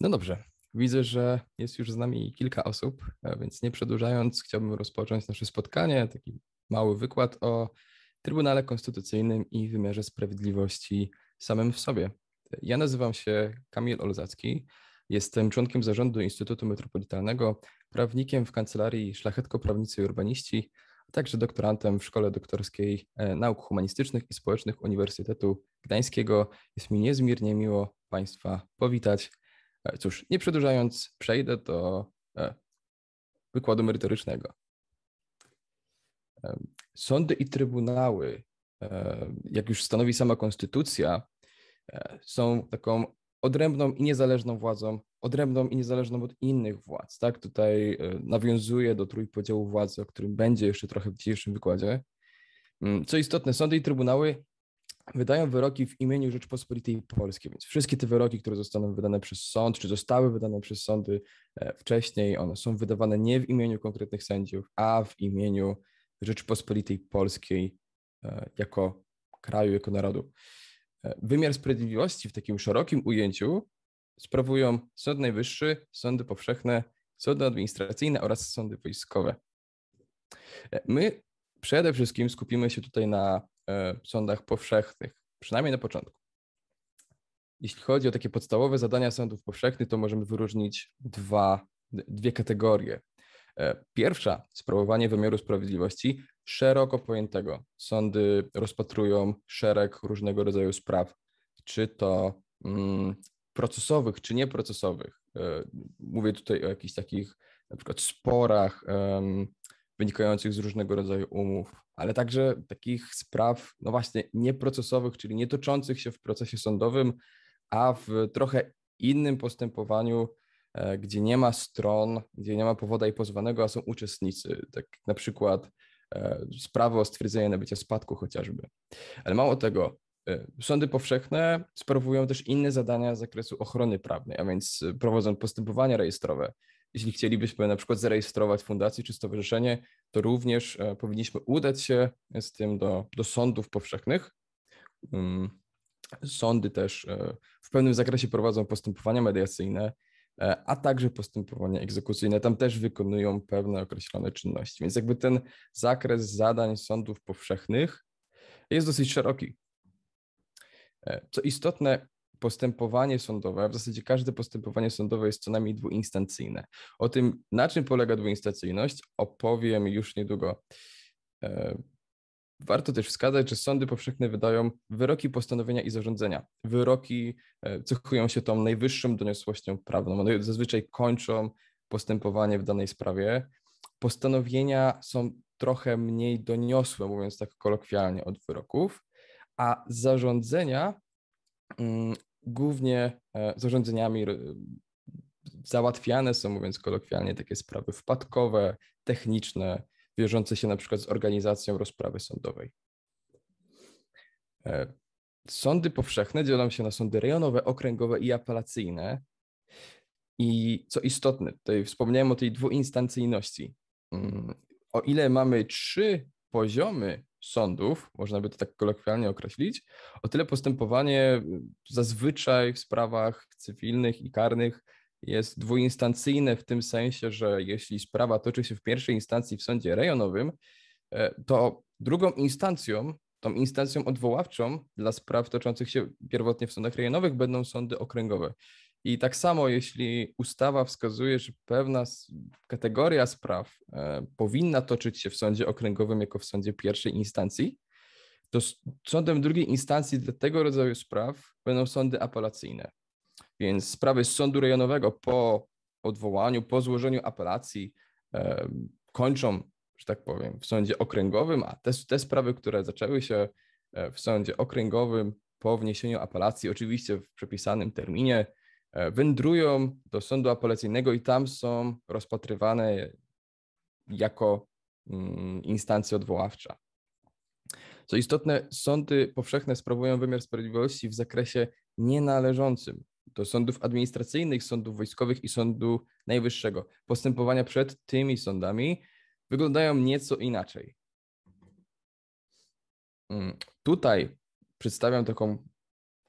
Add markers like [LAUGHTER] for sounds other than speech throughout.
No dobrze, widzę, że jest już z nami kilka osób, e, więc nie przedłużając, chciałbym rozpocząć nasze spotkanie, taki mały wykład o Trybunale Konstytucyjnym i wymiarze sprawiedliwości samym w sobie. Ja nazywam się Kamil Olzacki, jestem członkiem zarządu Instytutu Metropolitalnego, prawnikiem w kancelarii Szlachetko Prawnicy i Urbaniści, a także doktorantem w Szkole Doktorskiej e, Nauk Humanistycznych i Społecznych Uniwersytetu Gdańskiego. Jest mi niezmiernie miło Państwa powitać. E, cóż, nie przedłużając, przejdę do e, wykładu merytorycznego. Sądy i trybunały, e, jak już stanowi sama konstytucja, są taką odrębną i niezależną władzą, odrębną i niezależną od innych władz. Tak? Tutaj nawiązuję do trójpodziału władzy, o którym będzie jeszcze trochę w dzisiejszym wykładzie. Mm, co istotne, sądy i trybunały wydają wyroki w imieniu Rzeczpospolitej Polskiej, więc wszystkie te wyroki, które zostaną wydane przez sąd, czy zostały wydane przez sądy e, wcześniej, one są wydawane nie w imieniu konkretnych sędziów, a w imieniu Rzeczpospolitej Polskiej e, jako kraju, jako narodu. E, wymiar sprawiedliwości w takim szerokim ujęciu sprawują Sąd Najwyższy, sądy powszechne, sądy administracyjne oraz sądy wojskowe. My przede wszystkim skupimy się tutaj na E, sądach powszechnych, przynajmniej na początku. Jeśli chodzi o takie podstawowe zadania sądów powszechnych, to możemy wyróżnić dwa, dwie kategorie. E, pierwsza, sprawowanie wymiaru sprawiedliwości szeroko pojętego. Sądy rozpatrują szereg różnego rodzaju spraw, czy to mm, procesowych, czy nieprocesowych. E, mówię tutaj o jakichś takich na przykład sporach wynikających z różnego rodzaju umów, ale także takich spraw, no właśnie, nieprocesowych, czyli nietoczących się w procesie sądowym, a w trochę innym postępowaniu, e, gdzie nie ma stron, gdzie nie ma powoda i pozwanego, a są uczestnicy, tak na przykład e, sprawy o stwierdzenie nabycia spadku chociażby. Ale mało tego, e, Sądy powszechne sprawują też inne zadania z zakresu ochrony prawnej, a więc prowadzą postępowania rejestrowe, jeśli chcielibyśmy na przykład zarejestrować fundację czy stowarzyszenie, to również e, powinniśmy udać się z tym do, do sądów powszechnych. Mm, sądy też e, w pewnym zakresie prowadzą postępowania mediacyjne, e, a także postępowania egzekucyjne. Tam też wykonują pewne określone czynności. Więc jakby ten zakres zadań sądów powszechnych jest dosyć szeroki. Co istotne, postępowanie sądowe, a w zasadzie każde postępowanie sądowe jest co najmniej dwuinstancyjne. O tym, na czym polega dwuinstancyjność, opowiem już niedługo. E, warto też wskazać, że sądy powszechne wydają wyroki postanowienia i zarządzenia. Wyroki e, cechują się tą najwyższą doniosłością prawną. One zazwyczaj kończą postępowanie w danej sprawie. Postanowienia są trochę mniej doniosłe, mówiąc tak kolokwialnie, od wyroków, a zarządzenia mm, głównie e, zarządzeniami załatwiane są, mówiąc kolokwialnie, takie sprawy wpadkowe, techniczne, wiążące się na przykład z organizacją rozprawy sądowej. E, sądy powszechne dzielą się na sądy rejonowe, okręgowe i apelacyjne. I co istotne, tutaj wspomniałem o tej dwuinstancyjności. Mm, o ile mamy trzy poziomy sądów, można by to tak kolokwialnie określić, o tyle postępowanie mm, zazwyczaj w sprawach cywilnych i karnych jest dwuinstancyjne w tym sensie, że jeśli sprawa toczy się w pierwszej instancji w sądzie rejonowym, e, to drugą instancją, tą instancją odwoławczą dla spraw toczących się pierwotnie w sądach rejonowych będą sądy okręgowe. I tak samo, jeśli ustawa wskazuje, że pewna kategoria spraw e, powinna toczyć się w sądzie okręgowym jako w sądzie pierwszej instancji, to sądem drugiej instancji dla tego rodzaju spraw będą sądy apelacyjne. Więc sprawy z sądu rejonowego po odwołaniu, po złożeniu apelacji e, kończą, że tak powiem, w sądzie okręgowym, a te, te sprawy, które zaczęły się e, w sądzie okręgowym po wniesieniu apelacji, oczywiście w przepisanym terminie, E, wędrują do sądu apelacyjnego i tam są rozpatrywane jako mm, instancja odwoławcza. Co istotne, sądy powszechne sprawują wymiar sprawiedliwości w zakresie nienależącym do sądów administracyjnych, sądów wojskowych i sądu najwyższego. Postępowania przed tymi sądami wyglądają nieco inaczej. Mm, tutaj przedstawiam taką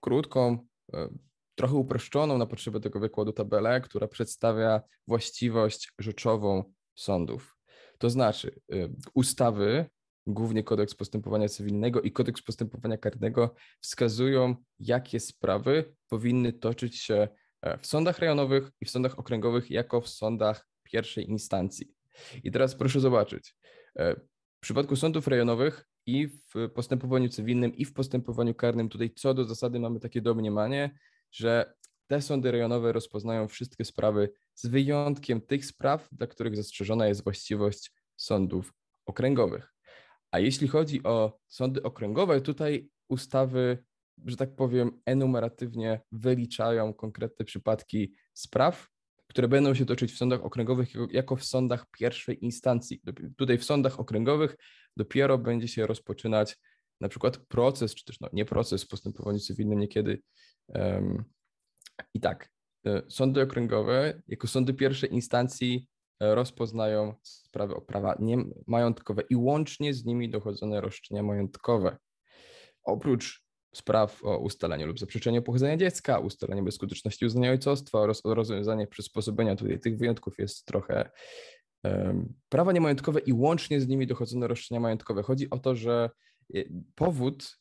krótką e, trochę uproszczoną na potrzeby tego wykładu tabelę, która przedstawia właściwość rzeczową sądów. To znaczy, y, ustawy, głównie kodeks postępowania cywilnego i kodeks postępowania karnego, wskazują, jakie sprawy powinny toczyć się e, w sądach rejonowych i w sądach okręgowych, jako w sądach pierwszej instancji. I teraz proszę zobaczyć. E, w przypadku sądów rejonowych i w postępowaniu cywilnym, i w postępowaniu karnym, tutaj co do zasady mamy takie domniemanie, że te sądy rejonowe rozpoznają wszystkie sprawy z wyjątkiem tych spraw, dla których zastrzeżona jest właściwość sądów okręgowych. A jeśli chodzi o sądy okręgowe, tutaj ustawy, że tak powiem, enumeratywnie wyliczają konkretne przypadki spraw, które będą się toczyć w sądach okręgowych jako w sądach pierwszej instancji. Tutaj w sądach okręgowych dopiero będzie się rozpoczynać na przykład proces, czy też no, nie proces w postępowaniu cywilnym niekiedy, i tak, e, sądy okręgowe jako sądy pierwszej instancji e, rozpoznają sprawy o prawa majątkowe i łącznie z nimi dochodzone roszczenia majątkowe. Oprócz spraw o ustaleniu lub zaprzeczeniu pochodzenia dziecka, ustaleniu bezskuteczności uznania ojcostwa oraz o rozwiązanie przysposobienia, tutaj tych wyjątków jest trochę, prawa prawa niemajątkowe i łącznie z nimi dochodzone roszczenia majątkowe. Chodzi o to, że e, powód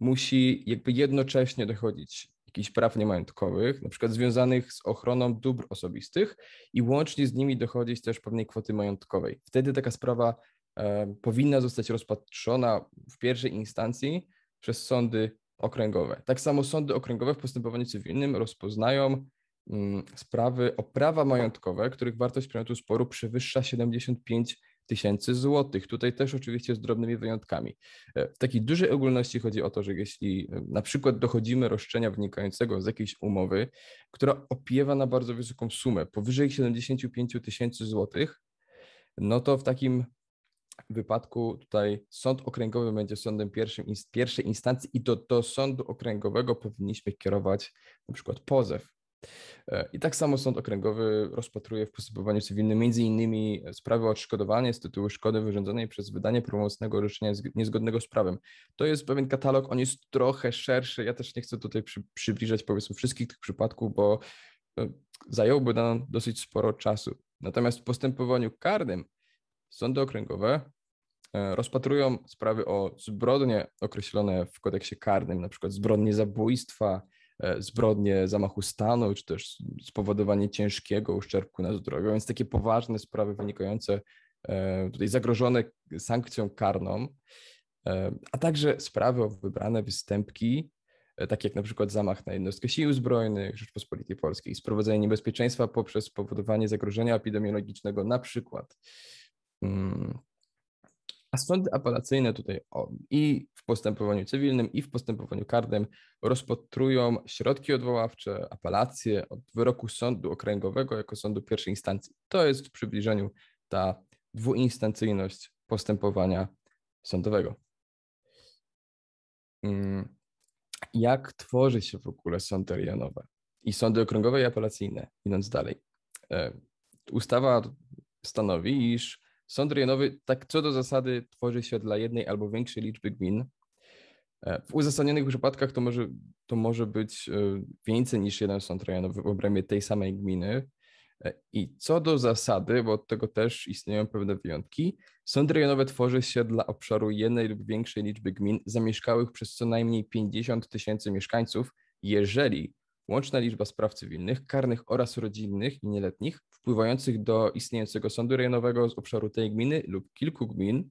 musi jakby jednocześnie dochodzić jakichś praw niemajątkowych, na przykład związanych z ochroną dóbr osobistych i łącznie z nimi dochodzić też pewnej kwoty majątkowej. Wtedy taka sprawa e, powinna zostać rozpatrzona w pierwszej instancji przez sądy okręgowe. Tak samo sądy okręgowe w postępowaniu cywilnym rozpoznają mm, sprawy o prawa majątkowe, których wartość przedmiotu sporu przewyższa 75 tysięcy złotych. Tutaj też oczywiście z drobnymi wyjątkami. E, w takiej dużej ogólności chodzi o to, że jeśli e, na przykład dochodzimy roszczenia wynikającego z jakiejś umowy, która opiewa na bardzo wysoką sumę, powyżej 75 tysięcy złotych, no to w takim wypadku tutaj sąd okręgowy będzie sądem pierwszym, pierwszej instancji i do, do sądu okręgowego powinniśmy kierować na przykład pozew. E, I tak samo Sąd Okręgowy rozpatruje w postępowaniu cywilnym m.in. E, sprawy o odszkodowanie z tytułu szkody wyrządzonej przez wydanie prawomocnego orzeczenia niezgodnego z prawem. To jest pewien katalog, on jest trochę szerszy. Ja też nie chcę tutaj przy, przybliżać powiedzmy wszystkich tych przypadków, bo e, zająłby nam dosyć sporo czasu. Natomiast w postępowaniu karnym sądy okręgowe rozpatrują sprawy o zbrodnie określone w kodeksie karnym, na przykład zbrodnie zabójstwa, E, zbrodnie zamachu stanu, czy też spowodowanie ciężkiego uszczerbku na zdrowiu, więc takie poważne sprawy wynikające e, tutaj zagrożone sankcją karną, e, a także sprawy o wybrane występki, takie jak na przykład zamach na jednostkę sił zbrojnych Rzeczpospolitej Polskiej, sprowadzenie niebezpieczeństwa poprzez spowodowanie zagrożenia epidemiologicznego na przykład. Mm. A sądy apelacyjne tutaj i w postępowaniu cywilnym, i w postępowaniu karnym rozpatrują środki odwoławcze, apelacje od wyroku sądu okręgowego jako sądu pierwszej instancji. To jest w przybliżeniu ta dwuinstancyjność postępowania sądowego. Mm, jak tworzy się w ogóle sądy rejonowe i sądy okręgowe i apelacyjne, idąc dalej? E, ustawa stanowi, iż Sąd rejonowy tak co do zasady tworzy się dla jednej albo większej liczby gmin. E, w uzasadnionych przypadkach to może, to może być e, więcej niż jeden sąd rejonowy w obrębie tej samej gminy. E, I co do zasady, bo od tego też istnieją pewne wyjątki, sąd rejonowy tworzy się dla obszaru jednej lub większej liczby gmin zamieszkałych przez co najmniej 50 tysięcy mieszkańców, jeżeli łączna liczba spraw cywilnych, karnych oraz rodzinnych i nieletnich wpływających do istniejącego sądu rejonowego z obszaru tej gminy lub kilku gmin,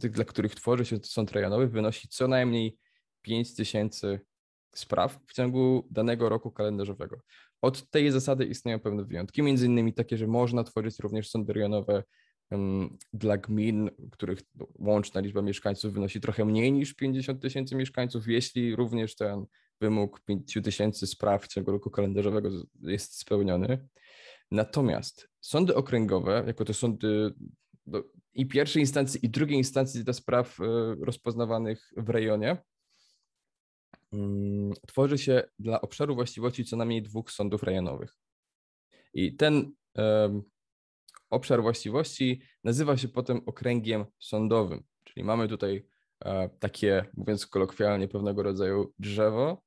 tych, dla których tworzy się sąd rejonowy, wynosi co najmniej 5 tysięcy spraw w ciągu danego roku kalendarzowego. Od tej zasady istnieją pewne wyjątki, między innymi takie, że można tworzyć również sądy rejonowe mm, dla gmin, których łączna liczba mieszkańców wynosi trochę mniej niż 50 tysięcy mieszkańców, jeśli również ten wymóg 5000 spraw w ciągu roku kalendarzowego jest spełniony. Natomiast sądy okręgowe, jako to sądy do, no, i pierwszej instancji, i drugiej instancji dla spraw e, rozpoznawanych w rejonie, mm, tworzy się dla obszaru właściwości co najmniej dwóch sądów rejonowych. I ten e, obszar właściwości nazywa się potem okręgiem sądowym, czyli mamy tutaj e, takie, mówiąc kolokwialnie, pewnego rodzaju drzewo,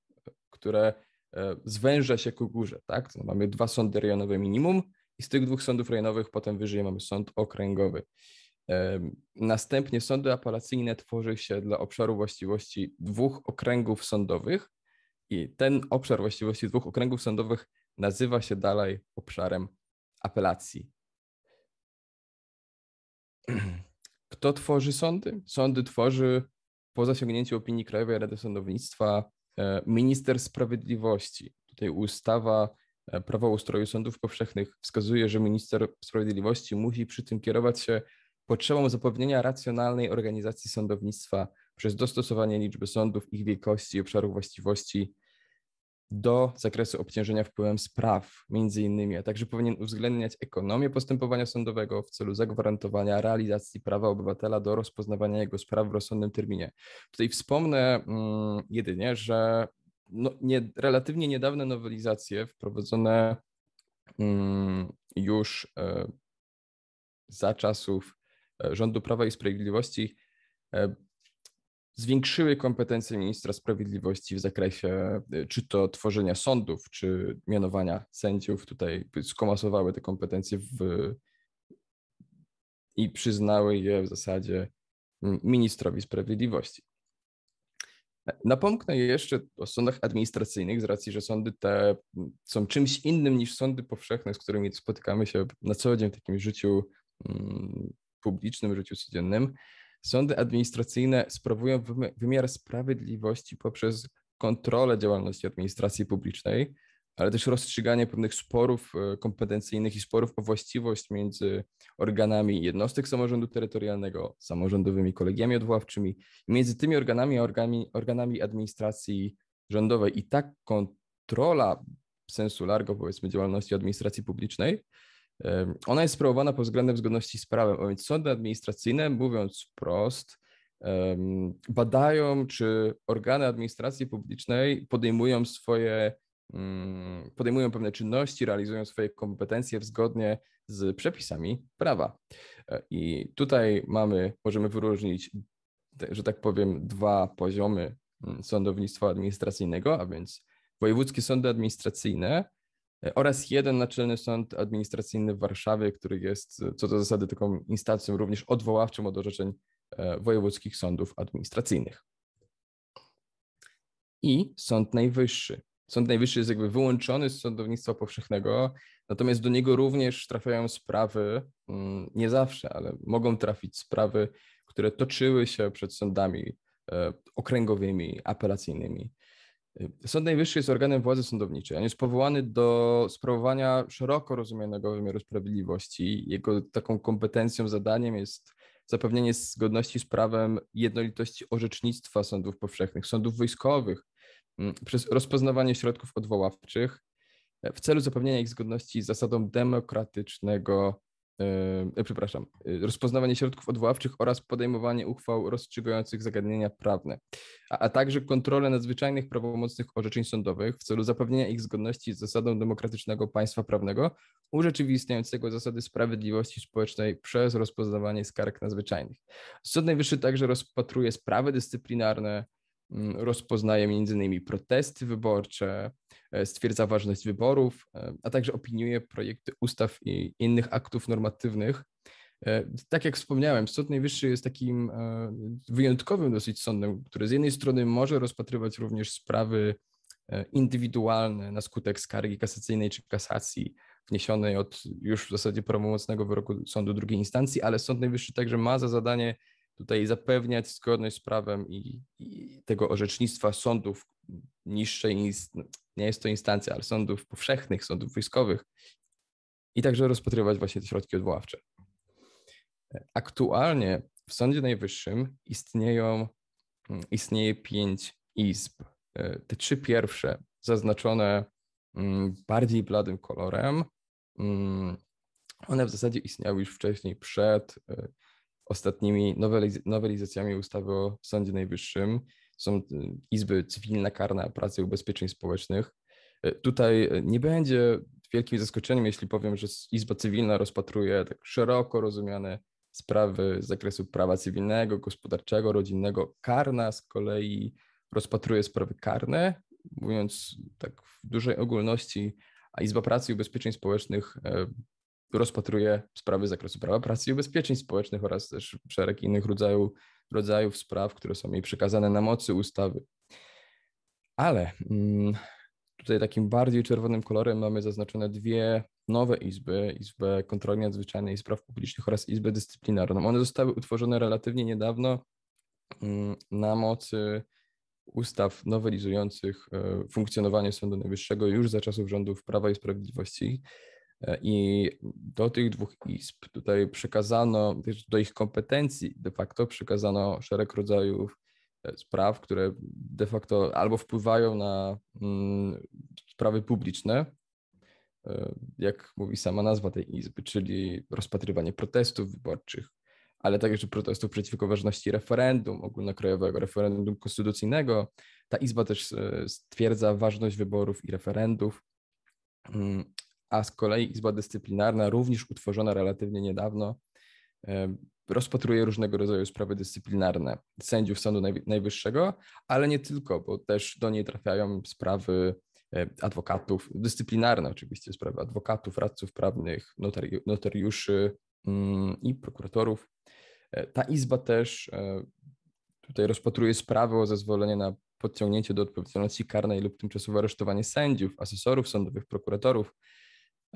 które e, zwęża się ku górze, tak? No, mamy dwa sądy rejonowe minimum i z tych dwóch sądów rejonowych potem wyżej mamy sąd okręgowy. E, następnie sądy apelacyjne tworzy się dla obszaru właściwości dwóch okręgów sądowych i ten obszar właściwości dwóch okręgów sądowych nazywa się dalej obszarem apelacji. Kto tworzy sądy? Sądy tworzy po zasięgnięciu opinii Krajowej Rady Sądownictwa E, minister sprawiedliwości. Tutaj ustawa e, Prawo ustroju sądów powszechnych wskazuje, że minister sprawiedliwości musi przy tym kierować się potrzebą zapewnienia racjonalnej organizacji sądownictwa przez dostosowanie liczby sądów, ich wielkości i obszarów właściwości do zakresu obciążenia wpływem spraw, między innymi, a także powinien uwzględniać ekonomię postępowania sądowego w celu zagwarantowania realizacji prawa obywatela do rozpoznawania jego spraw w rozsądnym terminie. Tutaj wspomnę mm, jedynie, że no, nie, relatywnie niedawne nowelizacje wprowadzone mm, już e, za czasów e, rządu Prawa i Sprawiedliwości e, zwiększyły kompetencje ministra sprawiedliwości w zakresie y, czy to tworzenia sądów, czy mianowania sędziów. Tutaj skomasowały te kompetencje w, i przyznały je w zasadzie mm, ministrowi sprawiedliwości. Napomknę jeszcze o sądach administracyjnych, z racji, że sądy te mm, są czymś innym niż sądy powszechne, z którymi spotykamy się na co dzień w takim życiu mm, publicznym, życiu codziennym. Sądy administracyjne sprawują wymiar sprawiedliwości poprzez kontrolę działalności administracji publicznej, ale też rozstrzyganie pewnych sporów e, kompetencyjnych i sporów o właściwość między organami jednostek samorządu terytorialnego, samorządowymi kolegiami odwoławczymi, między tymi organami a organami, organami administracji rządowej. I ta kontrola sensu largo, powiedzmy, działalności administracji publicznej ona jest sprawowana pod względem zgodności z prawem, a więc sądy administracyjne, mówiąc wprost, badają, czy organy administracji publicznej podejmują swoje, mm, podejmują pewne czynności, realizują swoje kompetencje zgodnie z przepisami prawa. E, I tutaj mamy, możemy wyróżnić, że tak powiem, dwa poziomy mm, sądownictwa administracyjnego, a więc wojewódzkie sądy administracyjne, E, oraz jeden Naczelny Sąd Administracyjny w Warszawie, który jest e, co do zasady taką instancją również odwoławczą od orzeczeń e, wojewódzkich sądów administracyjnych. I Sąd Najwyższy. Sąd Najwyższy jest jakby wyłączony z sądownictwa powszechnego, natomiast do niego również trafiają sprawy, mm, nie zawsze, ale mogą trafić sprawy, które toczyły się przed sądami okręgowymi, apelacyjnymi Y, Sąd Najwyższy jest organem władzy sądowniczej. On jest powołany do sprawowania szeroko rozumianego wymiaru sprawiedliwości. Jego taką kompetencją, zadaniem jest zapewnienie zgodności z prawem jednolitości orzecznictwa sądów powszechnych, sądów wojskowych, mm, przez rozpoznawanie środków odwoławczych e, w celu zapewnienia ich zgodności z zasadą demokratycznego E, e, przepraszam, e, rozpoznawanie środków odwoławczych oraz podejmowanie uchwał rozstrzygających zagadnienia prawne, a, a także kontrolę nadzwyczajnych prawomocnych orzeczeń sądowych w celu zapewnienia ich zgodności z zasadą demokratycznego państwa prawnego urzeczywistniającego zasady sprawiedliwości społecznej przez rozpoznawanie skarg nadzwyczajnych. Sąd Najwyższy także rozpatruje sprawy dyscyplinarne, Mm, rozpoznaje m.in. protesty wyborcze, e, stwierdza ważność wyborów, e, a także opiniuje projekty ustaw i innych aktów normatywnych. E, tak jak wspomniałem, Sąd Najwyższy jest takim wyjątkowym dosyć sądem, który z jednej strony może rozpatrywać również sprawy indywidualne na skutek skargi kasacyjnej czy kasacji wniesionej od już w zasadzie prawomocnego wyroku sądu drugiej instancji, ale Sąd Najwyższy także ma za zadanie tutaj zapewniać zgodność z prawem i, i tego orzecznictwa sądów niższej, nie jest to instancja, ale sądów powszechnych, sądów wojskowych i także rozpatrywać właśnie te środki odwoławcze. Aktualnie w Sądzie Najwyższym istnieją, istnieje pięć izb. Te trzy pierwsze zaznaczone mm, bardziej bladym kolorem, mm, one w zasadzie istniały już wcześniej przed y, ostatnimi noweliz nowelizacjami ustawy o Sądzie Najwyższym. Są y, Izby Cywilna, Karna, Pracy i Ubezpieczeń Społecznych. Y, tutaj y, nie będzie wielkim zaskoczeniem, jeśli powiem, że Izba Cywilna rozpatruje tak szeroko rozumiane sprawy z zakresu prawa cywilnego, gospodarczego, rodzinnego. Karna z kolei rozpatruje sprawy karne, mówiąc tak w dużej ogólności, a Izba Pracy i Ubezpieczeń Społecznych rozpatruje sprawy z zakresu prawa pracy i ubezpieczeń społecznych oraz też szereg innych rodzaju, rodzajów spraw, które są jej przekazane na mocy ustawy. Ale mm, tutaj takim bardziej czerwonym kolorem mamy zaznaczone dwie nowe izby, Izbę Kontroli Nadzwyczajnej i Spraw Publicznych oraz Izbę Dyscyplinarną. One zostały utworzone relatywnie niedawno mm, na mocy ustaw nowelizujących e, funkcjonowanie Sądu Najwyższego już za czasów rządów Prawa i Sprawiedliwości. I do tych dwóch izb tutaj przekazano, do ich kompetencji de facto przekazano szereg rodzajów e, spraw, które de facto albo wpływają na mm, sprawy publiczne, e, jak mówi sama nazwa tej izby, czyli rozpatrywanie protestów wyborczych, ale także protestów przeciwko ważności referendum ogólnokrajowego, referendum konstytucyjnego. Ta izba też e, stwierdza ważność wyborów i referendów mm, a z kolei Izba Dyscyplinarna, również utworzona relatywnie niedawno, rozpatruje różnego rodzaju sprawy dyscyplinarne sędziów Sądu Najwyższego, ale nie tylko, bo też do niej trafiają sprawy adwokatów, dyscyplinarne oczywiście, sprawy adwokatów, radców prawnych, notari notariuszy mm, i prokuratorów. E, ta izba też e, tutaj rozpatruje sprawy o zezwolenie na podciągnięcie do odpowiedzialności karnej lub tymczasowe aresztowanie sędziów, asesorów sądowych, prokuratorów,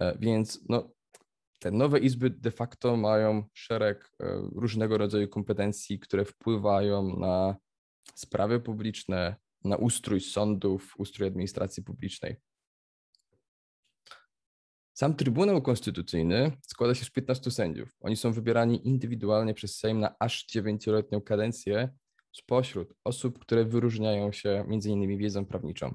E, więc no, te nowe izby de facto mają szereg e, różnego rodzaju kompetencji, które wpływają na sprawy publiczne, na ustrój sądów, ustrój administracji publicznej. Sam Trybunał Konstytucyjny składa się z 15 sędziów. Oni są wybierani indywidualnie przez Sejm na aż 9-letnią kadencję spośród osób, które wyróżniają się między innymi wiedzą prawniczą.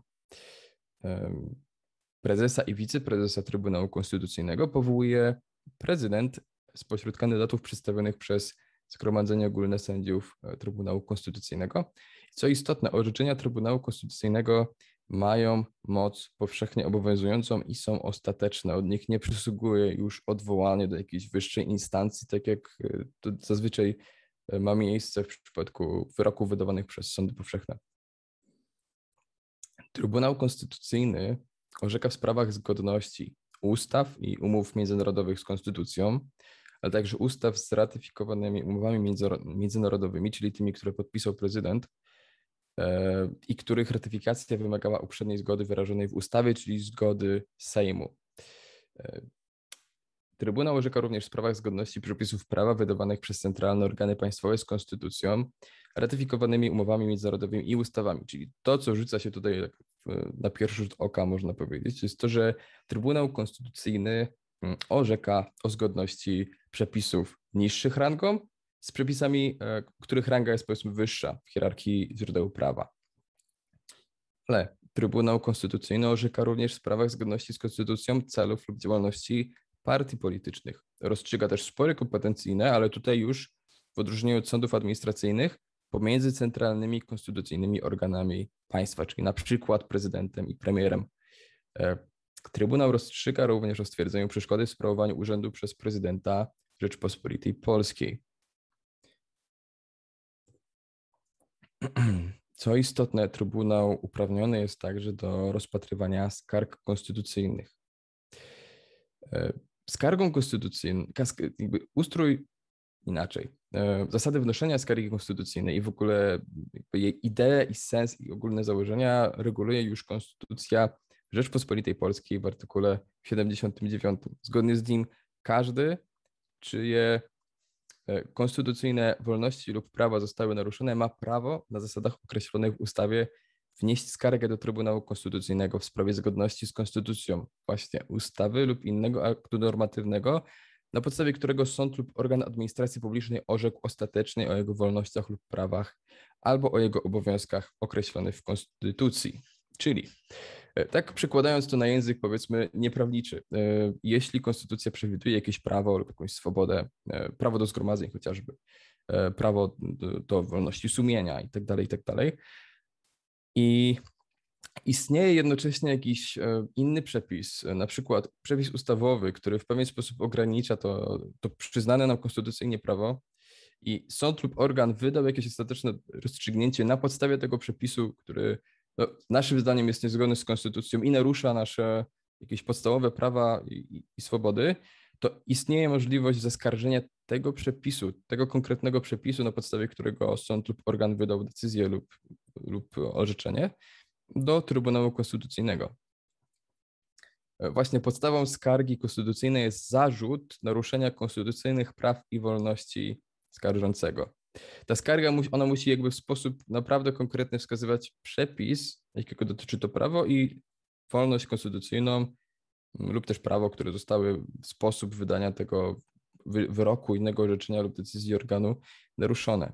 Prezesa i wiceprezesa Trybunału Konstytucyjnego powołuje prezydent spośród kandydatów przedstawionych przez Zgromadzenie Ogólne Sędziów e, Trybunału Konstytucyjnego. Co istotne, orzeczenia Trybunału Konstytucyjnego mają moc powszechnie obowiązującą i są ostateczne. Od nich nie przysługuje już odwołanie do jakiejś wyższej instancji, tak jak e, to zazwyczaj e, ma miejsce w przypadku wyroków wydawanych przez sądy powszechne. Trybunał Konstytucyjny orzeka w sprawach zgodności ustaw i umów międzynarodowych z konstytucją, ale także ustaw z ratyfikowanymi umowami międzynarodowymi, czyli tymi, które podpisał prezydent e, i których ratyfikacja wymagała uprzedniej zgody wyrażonej w ustawie, czyli zgody Sejmu. E, Trybunał orzeka również w sprawach zgodności przepisów prawa wydawanych przez centralne organy państwowe z konstytucją, ratyfikowanymi umowami międzynarodowymi i ustawami, czyli to, co rzuca się tutaj na pierwszy rzut oka można powiedzieć, jest to, że Trybunał Konstytucyjny mm, orzeka o zgodności przepisów niższych rangą z przepisami, e, których ranga jest powiedzmy wyższa w hierarchii źródeł prawa. Ale Trybunał Konstytucyjny orzeka również w sprawach zgodności z konstytucją celów lub działalności partii politycznych. Rozstrzyga też spory kompetencyjne, ale tutaj już w odróżnieniu od sądów administracyjnych pomiędzy centralnymi konstytucyjnymi organami państwa, czyli na przykład prezydentem i premierem. E, Trybunał rozstrzyga również o stwierdzeniu przeszkody w sprawowaniu urzędu przez prezydenta Rzeczpospolitej Polskiej. [CLEARS THROAT] Co istotne, Trybunał uprawniony jest także do rozpatrywania skarg konstytucyjnych. E, skargą konstytucyjną, ustrój inaczej. E, zasady wnoszenia skargi konstytucyjnej i w ogóle jej ideę i sens i ogólne założenia reguluje już Konstytucja Rzeczpospolitej Polskiej w artykule 79. Zgodnie z nim każdy, czyje e, konstytucyjne wolności lub prawa zostały naruszone, ma prawo na zasadach określonych w ustawie wnieść skargę do Trybunału Konstytucyjnego w sprawie zgodności z konstytucją właśnie ustawy lub innego aktu normatywnego na podstawie którego sąd lub organ administracji publicznej orzekł ostatecznie o jego wolnościach lub prawach albo o jego obowiązkach określonych w Konstytucji. Czyli, e, tak przekładając to na język, powiedzmy, nieprawniczy, e, jeśli konstytucja przewiduje jakieś prawo lub jakąś swobodę, e, prawo do zgromadzeń chociażby, prawo do, do wolności sumienia itd., itd., i tak tak Istnieje jednocześnie jakiś e, inny przepis, e, na przykład przepis ustawowy, który w pewien sposób ogranicza to, to przyznane nam konstytucyjnie prawo, i sąd lub organ wydał jakieś ostateczne rozstrzygnięcie na podstawie tego przepisu, który no, naszym zdaniem jest niezgodny z konstytucją i narusza nasze jakieś podstawowe prawa i, i, swobody, to istnieje możliwość zaskarżenia tego przepisu, tego konkretnego przepisu, na podstawie którego sąd lub organ wydał decyzję lub, lub orzeczenie do Trybunału Konstytucyjnego. E, właśnie podstawą skargi konstytucyjnej jest zarzut naruszenia konstytucyjnych praw i wolności skarżącego. Ta skarga, ona musi jakby w sposób naprawdę konkretny wskazywać przepis, jakiego dotyczy to prawo i wolność konstytucyjną mm, lub też prawo, które zostały w sposób wydania tego wyroku, innego orzeczenia lub decyzji organu naruszone.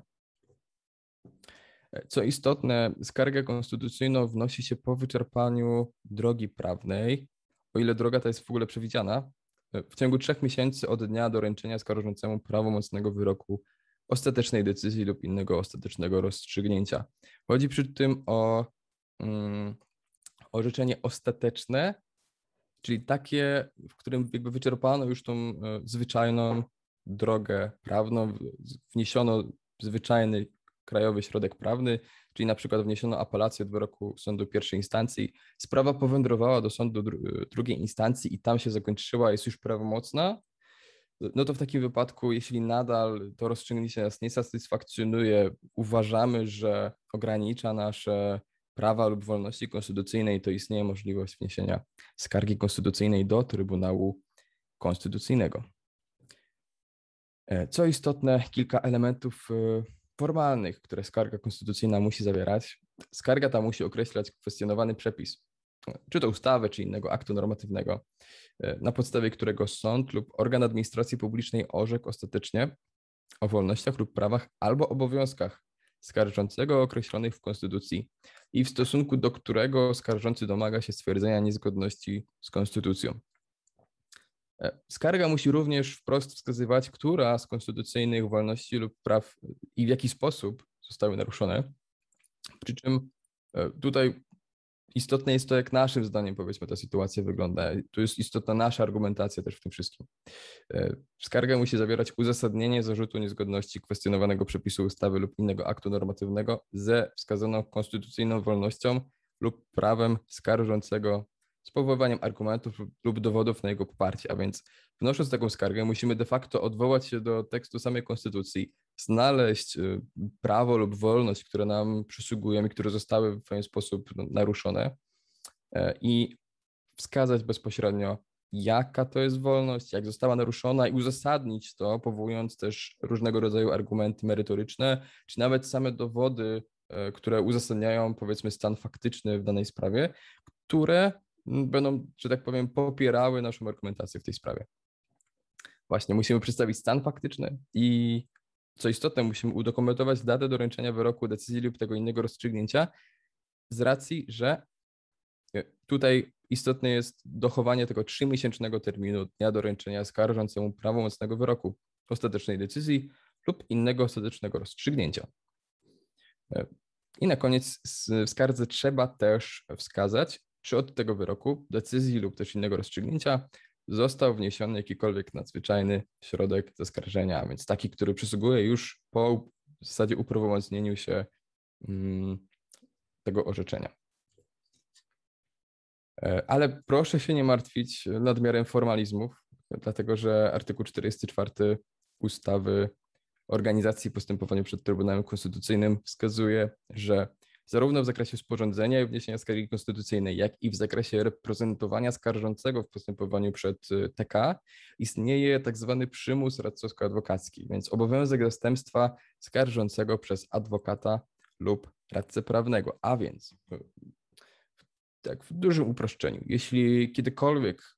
Co istotne, skargę konstytucyjną wnosi się po wyczerpaniu drogi prawnej, o ile droga ta jest w ogóle przewidziana, w ciągu trzech miesięcy od dnia doręczenia skarżącemu prawomocnego wyroku, ostatecznej decyzji lub innego ostatecznego rozstrzygnięcia. Chodzi przy tym o, mm, orzeczenie ostateczne, czyli takie, w którym jakby wyczerpano już tą e, zwyczajną drogę prawną, wniesiono zwyczajny krajowy środek prawny, czyli na przykład wniesiono apelację od wyroku sądu pierwszej instancji, sprawa powędrowała do sądu dru drugiej instancji i tam się zakończyła, jest już prawomocna, no to w takim wypadku, jeśli nadal to rozstrzygnięcie nas nie satysfakcjonuje, uważamy, że ogranicza nasze prawa lub wolności konstytucyjnej, to istnieje możliwość wniesienia skargi konstytucyjnej do Trybunału Konstytucyjnego. E, co istotne, kilka elementów y, formalnych, które skarga konstytucyjna musi zawierać, skarga ta musi określać kwestionowany przepis, czy to ustawę, czy innego aktu normatywnego, e, na podstawie którego sąd lub organ administracji publicznej orzekł ostatecznie o wolnościach lub prawach albo obowiązkach skarżącego określonych w Konstytucji i w stosunku do którego skarżący domaga się stwierdzenia niezgodności z Konstytucją. E, skarga musi również wprost wskazywać, która z konstytucyjnych wolności lub praw i w jaki sposób zostały naruszone. Przy czym e, tutaj istotne jest to, jak naszym zdaniem, powiedzmy, ta sytuacja wygląda. Tu jest istotna nasza argumentacja też w tym wszystkim. E, skarga musi zawierać uzasadnienie zarzutu niezgodności kwestionowanego przepisu ustawy lub innego aktu normatywnego ze wskazaną konstytucyjną wolnością lub prawem skarżącego z powoływaniem argumentów lub dowodów na jego poparcie, a więc wnosząc taką skargę musimy de facto odwołać się do tekstu samej konstytucji, znaleźć y, prawo lub wolność, które nam przysługują i które zostały w pewien sposób no, naruszone e, i wskazać bezpośrednio, jaka to jest wolność, jak została naruszona i uzasadnić to, powołując też różnego rodzaju argumenty merytoryczne, czy nawet same dowody, e, które uzasadniają powiedzmy stan faktyczny w danej sprawie, które będą, że tak powiem, popierały naszą argumentację w tej sprawie. Właśnie musimy przedstawić stan faktyczny i co istotne, musimy udokumentować datę doręczenia wyroku, decyzji lub tego innego rozstrzygnięcia z racji, że e, tutaj istotne jest dochowanie tego trzymiesięcznego terminu dnia doręczenia skarżącemu prawomocnego wyroku, ostatecznej decyzji lub innego ostatecznego rozstrzygnięcia. E, I na koniec w skardze trzeba też wskazać, czy od tego wyroku, decyzji lub też innego rozstrzygnięcia został wniesiony jakikolwiek nadzwyczajny środek zaskarżenia, a więc taki, który przysługuje już po w zasadzie uprawomocnieniu się mm, tego orzeczenia. E, ale proszę się nie martwić nadmiarem formalizmów, dlatego że artykuł 44 ustawy Organizacji Postępowania przed Trybunałem Konstytucyjnym wskazuje, że zarówno w zakresie sporządzenia i wniesienia skargi konstytucyjnej, jak i w zakresie reprezentowania skarżącego w postępowaniu przed y, TK istnieje tak zwany przymus radcowsko-adwokacki, więc obowiązek zastępstwa skarżącego przez adwokata lub radcę prawnego. A więc, y, tak w dużym uproszczeniu, jeśli kiedykolwiek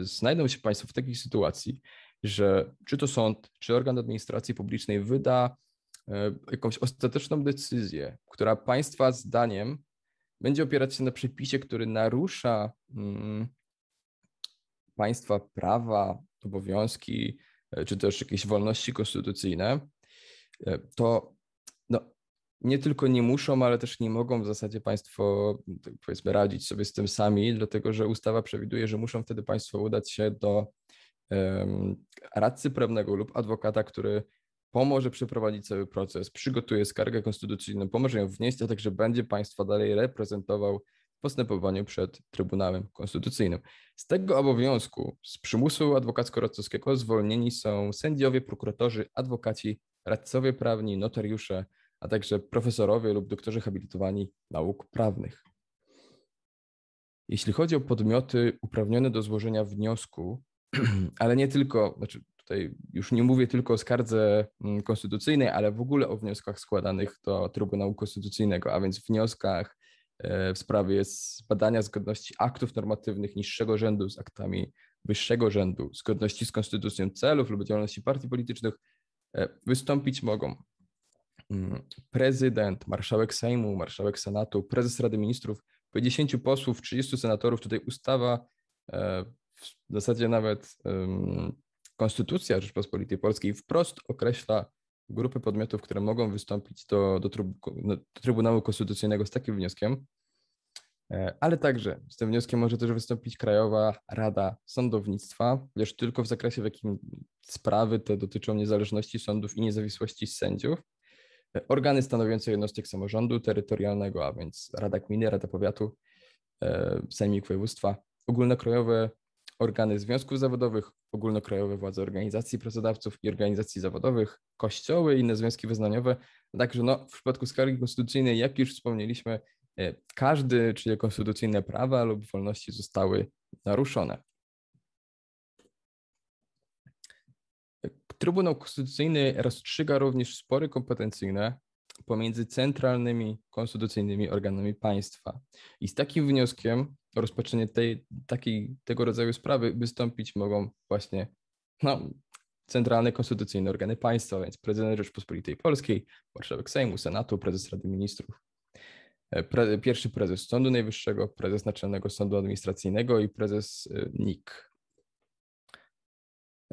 znajdą się Państwo w takiej sytuacji, że czy to sąd, czy organ administracji publicznej wyda E, jakąś ostateczną decyzję, która państwa zdaniem będzie opierać się na przepisie, który narusza mm, państwa prawa, obowiązki, e, czy też jakieś wolności konstytucyjne, e, to no, nie tylko nie muszą, ale też nie mogą w zasadzie państwo, tak powiedzmy, radzić sobie z tym sami, dlatego że ustawa przewiduje, że muszą wtedy państwo udać się do radcy prawnego lub adwokata, który pomoże przeprowadzić cały proces, przygotuje skargę konstytucyjną, pomoże ją wnieść, a także będzie państwa dalej reprezentował w postępowaniu przed Trybunałem Konstytucyjnym. Z tego obowiązku, z przymusu adwokacko-radcowskiego zwolnieni są sędziowie, prokuratorzy, adwokaci, radcowie prawni, notariusze, a także profesorowie lub doktorzy habilitowani nauk prawnych. Jeśli chodzi o podmioty uprawnione do złożenia wniosku, [CLEARS THROAT] ale nie tylko, znaczy Tutaj już nie mówię tylko o skardze mm, konstytucyjnej, ale w ogóle o wnioskach składanych do Trybunału Konstytucyjnego, a więc wnioskach e, w sprawie zbadania zgodności aktów normatywnych niższego rzędu z aktami wyższego rzędu, zgodności z konstytucją celów lub działalności partii politycznych, e, wystąpić mogą mm, prezydent, marszałek Sejmu, marszałek Senatu, prezes Rady Ministrów, 50 posłów, 30 senatorów. Tutaj ustawa e, w zasadzie nawet Konstytucja Rzeczpospolitej Polskiej wprost określa grupy podmiotów, które mogą wystąpić do, do, trybu, no, do Trybunału Konstytucyjnego z takim wnioskiem, e, ale także z tym wnioskiem może też wystąpić Krajowa Rada Sądownictwa, lecz tylko w zakresie, w jakim sprawy te dotyczą niezależności sądów i niezawisłości sędziów. E, organy stanowiące jednostek samorządu terytorialnego, a więc Rada Gminy, Rada Powiatu, e, Sejmik Województwa, ogólnokrajowe organy związków zawodowych, ogólnokrajowe władze organizacji pracodawców i organizacji zawodowych, kościoły, i inne związki wyznaniowe. Także no, w przypadku skargi konstytucyjnej, jak już wspomnieliśmy, e, każdy, czyli konstytucyjne prawa lub wolności zostały naruszone. Trybunał Konstytucyjny rozstrzyga również spory kompetencyjne pomiędzy centralnymi konstytucyjnymi organami państwa. I z takim wnioskiem rozpatrzenie tej, takiej, tego rodzaju sprawy wystąpić mogą właśnie no, centralne konstytucyjne organy państwa, więc prezydent Rzeczpospolitej Polskiej, marszałek Sejmu, Senatu, prezes Rady Ministrów, e, pre, pierwszy prezes Sądu Najwyższego, prezes Naczelnego Sądu Administracyjnego i prezes e, NIK.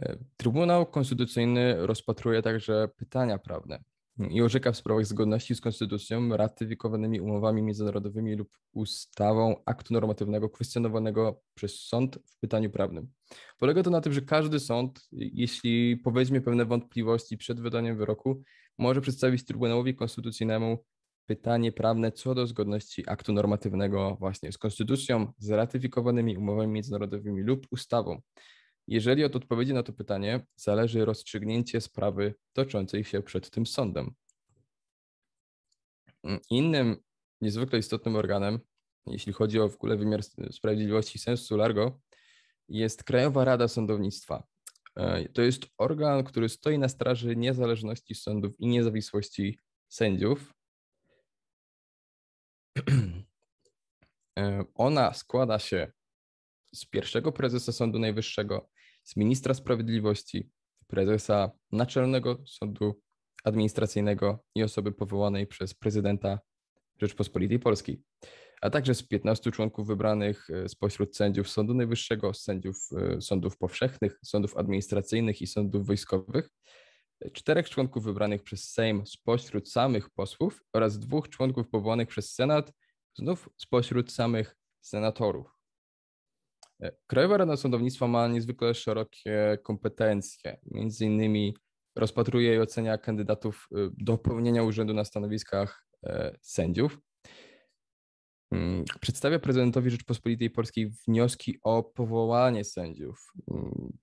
E, Trybunał Konstytucyjny rozpatruje także pytania prawne i orzeka w sprawach zgodności z konstytucją, ratyfikowanymi umowami międzynarodowymi lub ustawą aktu normatywnego kwestionowanego przez sąd w pytaniu prawnym. Polega to na tym, że każdy sąd, jeśli poweźmie pewne wątpliwości przed wydaniem wyroku, może przedstawić Trybunałowi Konstytucyjnemu pytanie prawne co do zgodności aktu normatywnego właśnie z konstytucją, z ratyfikowanymi umowami międzynarodowymi lub ustawą jeżeli od odpowiedzi na to pytanie zależy rozstrzygnięcie sprawy toczącej się przed tym sądem. Mm, innym niezwykle istotnym organem, jeśli chodzi o w ogóle wymiar sprawiedliwości sensu largo, jest Krajowa Rada Sądownictwa. E, to jest organ, który stoi na straży niezależności sądów i niezawisłości sędziów. [CLEARS THROAT] E, ona składa się z pierwszego prezesa Sądu Najwyższego, z ministra sprawiedliwości, prezesa Naczelnego Sądu Administracyjnego i osoby powołanej przez prezydenta Rzeczpospolitej Polskiej, a także z 15 członków wybranych e, spośród sędziów Sądu Najwyższego, sędziów e, sądów powszechnych, sądów administracyjnych i sądów wojskowych, czterech członków wybranych przez Sejm spośród samych posłów oraz dwóch członków powołanych przez Senat, znów spośród samych senatorów. Krajowa Rada Sądownictwa ma niezwykle szerokie kompetencje, między innymi rozpatruje i ocenia kandydatów y, do pełnienia urzędu na stanowiskach e, sędziów. Mm, przedstawia prezydentowi Rzeczpospolitej Polskiej wnioski o powołanie sędziów, mm,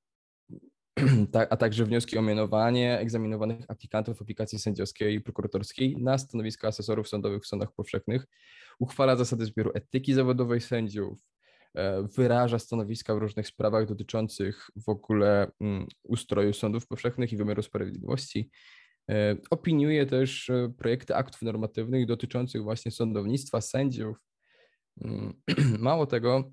[CLEARS THROAT] a także wnioski o mianowanie egzaminowanych aplikantów aplikacji sędziowskiej i prokuratorskiej na stanowiska asesorów sądowych w sądach powszechnych. Uchwala zasady zbioru etyki zawodowej sędziów, E, wyraża stanowiska w różnych sprawach dotyczących w ogóle mm, ustroju sądów powszechnych i wymiaru sprawiedliwości. E, opiniuje też e, projekty aktów normatywnych dotyczących właśnie sądownictwa, sędziów. Mm, [CLEARS THROAT] mało tego,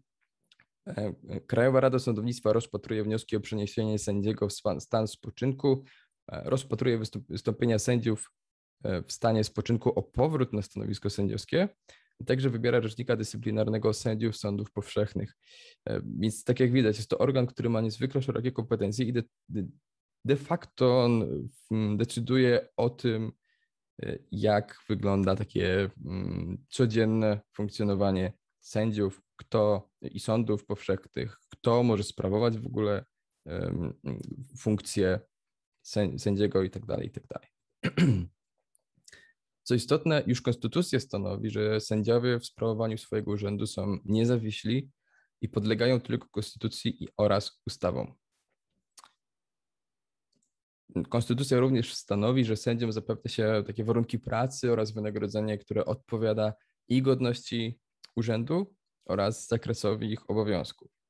Krajowa Rada Sądownictwa rozpatruje wnioski o przeniesienie sędziego w stan spoczynku, rozpatruje wystąpienia sędziów w stanie spoczynku o powrót na stanowisko sędziowskie Także wybiera rzecznika dyscyplinarnego sędziów sądów powszechnych. E, więc tak jak widać, jest to organ, który ma niezwykle szerokie kompetencje i de, de facto on mm, decyduje o tym, e, jak wygląda takie mm, codzienne funkcjonowanie sędziów, kto i sądów powszechnych, kto może sprawować w ogóle funkcję sędziego i tak dalej, i tak dalej. [CLEARS THROAT] Co istotne, już konstytucja stanowi, że sędziowie w sprawowaniu swojego urzędu są niezawiśli i podlegają tylko konstytucji oraz ustawom. Konstytucja również stanowi, że sędziom zapewnia się takie warunki pracy oraz wynagrodzenie, które odpowiada i godności urzędu oraz zakresowi ich obowiązków.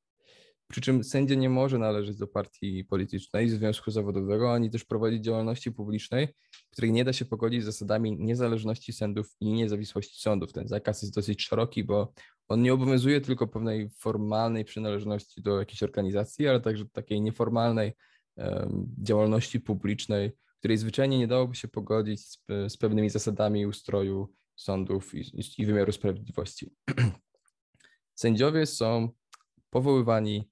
Przy czym sędzia nie może należeć do partii politycznej, związku zawodowego, ani też prowadzić działalności publicznej, której nie da się pogodzić z zasadami niezależności sędów i niezawisłości sądów. Ten zakaz jest dosyć szeroki, bo on nie obowiązuje tylko pewnej formalnej przynależności do jakiejś organizacji, ale także takiej nieformalnej um, działalności publicznej, której zwyczajnie nie dałoby się pogodzić z, z pewnymi zasadami ustroju sądów i, i, i wymiaru sprawiedliwości. [CLEARS THROAT] Sędziowie są powoływani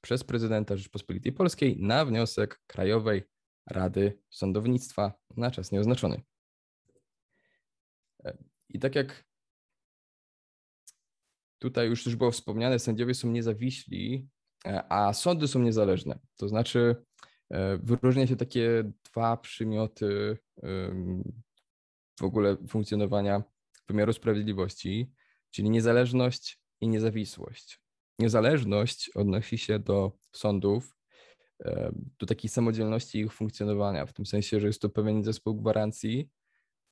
przez prezydenta Rzeczpospolitej Polskiej na wniosek Krajowej Rady Sądownictwa na czas nieoznaczony. E, I tak jak tutaj już już było wspomniane, sędziowie są niezawiśli, e, a sądy są niezależne. To znaczy, e, wyróżnia się takie dwa przymioty w ogóle funkcjonowania wymiaru sprawiedliwości, czyli niezależność i niezawisłość niezależność odnosi się do sądów, do takiej samodzielności ich funkcjonowania, w tym sensie, że jest to pewien zespół gwarancji,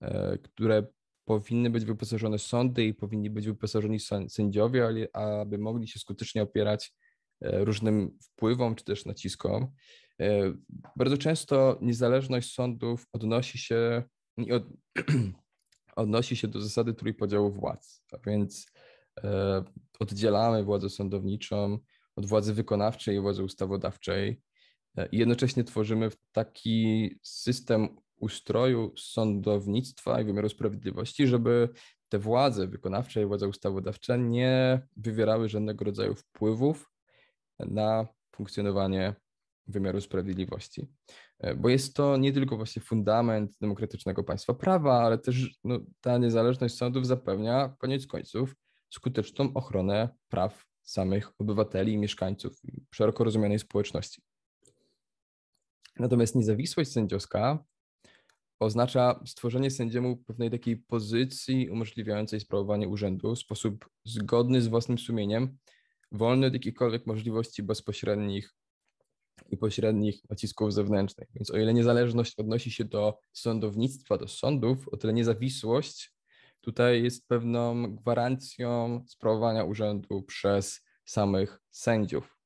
e, które powinny być wyposażone sądy i powinni być wyposażeni sędziowie, aby mogli się skutecznie opierać e, różnym wpływom czy też naciskom. E, bardzo często niezależność sądów odnosi się, od, [CLEARS THROAT] odnosi się do zasady trójpodziału władz, a więc E, oddzielamy władzę sądowniczą od władzy wykonawczej i władzy ustawodawczej e, i jednocześnie tworzymy taki system ustroju sądownictwa i wymiaru sprawiedliwości, żeby te władze wykonawcze i władza ustawodawcza nie wywierały żadnego rodzaju wpływów na funkcjonowanie wymiaru sprawiedliwości. E, bo jest to nie tylko właśnie fundament demokratycznego państwa prawa, ale też no, ta niezależność sądów zapewnia koniec końców skuteczną ochronę praw samych obywateli i mieszkańców szeroko rozumianej społeczności. Natomiast niezawisłość sędziowska oznacza stworzenie sędziemu pewnej takiej pozycji umożliwiającej sprawowanie urzędu w sposób zgodny z własnym sumieniem, wolny od jakichkolwiek możliwości bezpośrednich i pośrednich nacisków zewnętrznych. Więc o ile niezależność odnosi się do sądownictwa, do sądów, o tyle niezawisłość tutaj jest pewną gwarancją sprawowania urzędu przez samych sędziów.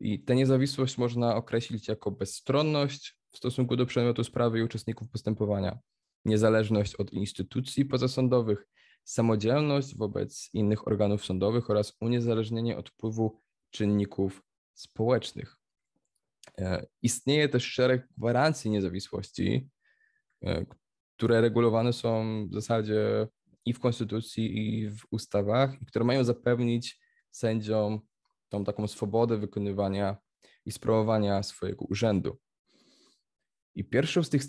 I tę niezawisłość można określić jako bezstronność w stosunku do przedmiotu sprawy i uczestników postępowania, niezależność od instytucji pozasądowych, samodzielność wobec innych organów sądowych oraz uniezależnienie od wpływu czynników społecznych. E, istnieje też szereg gwarancji niezawisłości, e, które regulowane są w zasadzie i w konstytucji, i w ustawach, i które mają zapewnić sędziom tą taką swobodę wykonywania i sprawowania swojego urzędu. I pierwszą z tych,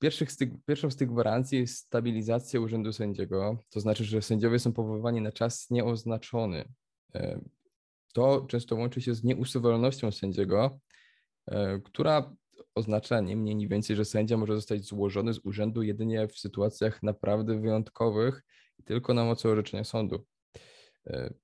pierwszych z tych, pierwszą z tych gwarancji jest stabilizacja urzędu sędziego, to znaczy, że sędziowie są powoływani na czas nieoznaczony. E, to często łączy się z nieusuwalnością sędziego, e, która oznacza nie mniej, więcej, że sędzia może zostać złożony z urzędu jedynie w sytuacjach naprawdę wyjątkowych i tylko na mocy orzeczenia sądu. E,